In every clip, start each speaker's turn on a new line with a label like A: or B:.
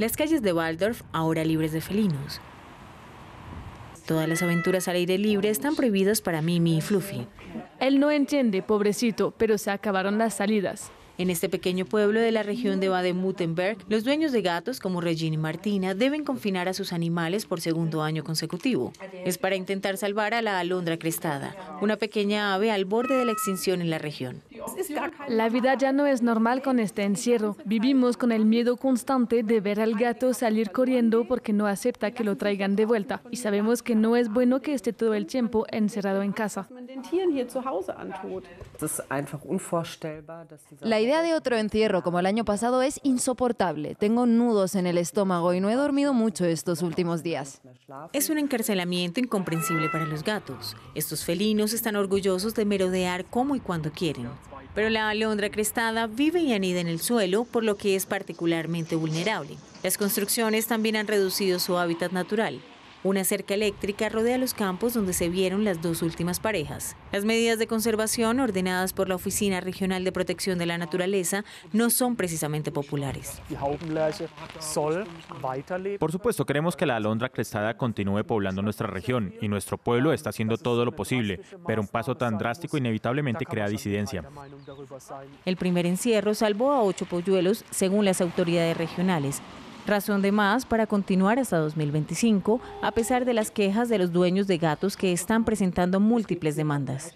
A: las calles de Waldorf ahora libres de felinos. Todas las aventuras al aire libre están prohibidas para Mimi y Fluffy. Él no entiende, pobrecito, pero se acabaron las salidas. En este pequeño pueblo de la región de Baden-Württemberg, los dueños de gatos como Regina y Martina deben confinar a sus animales por segundo año consecutivo. Es para intentar salvar a la alondra crestada, una pequeña ave al borde de la extinción en la región. La vida ya no es normal con este encierro. Vivimos con el miedo constante de ver al gato salir corriendo porque no acepta que lo traigan de vuelta. Y sabemos que no es bueno que esté todo el tiempo encerrado en casa. La idea de otro encierro como el año pasado es insoportable. Tengo nudos en el estómago y no he dormido mucho estos últimos días. Es un encarcelamiento incomprensible para los gatos. Estos felinos están orgullosos de merodear como y cuando quieren pero la alondra crestada vive y anida en el suelo, por lo que es particularmente vulnerable. Las construcciones también han reducido su hábitat natural. Una cerca eléctrica rodea los campos donde se vieron las dos últimas parejas. Las medidas de conservación ordenadas por la Oficina Regional de Protección de la Naturaleza no son precisamente populares. Por supuesto, queremos que la alondra crestada continúe poblando nuestra región y nuestro pueblo está haciendo todo lo posible, pero un paso tan drástico inevitablemente crea disidencia. El primer encierro salvó a ocho polluelos, según las autoridades regionales. Razón de más para continuar hasta 2025, a pesar de las quejas de los dueños de gatos que están presentando múltiples demandas.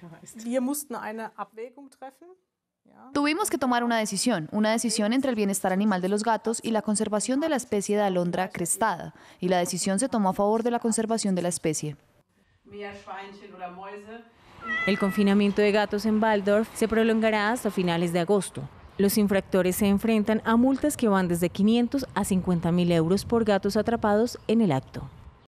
A: Tuvimos que tomar una decisión, una decisión entre el bienestar animal de los gatos y la conservación de la especie de alondra crestada, y la decisión se tomó a favor de la conservación de la especie. El confinamiento de gatos en Waldorf se prolongará hasta finales de agosto. Los infractores se enfrentan a multas que van desde 500 a 50 mil euros por gatos atrapados en el acto.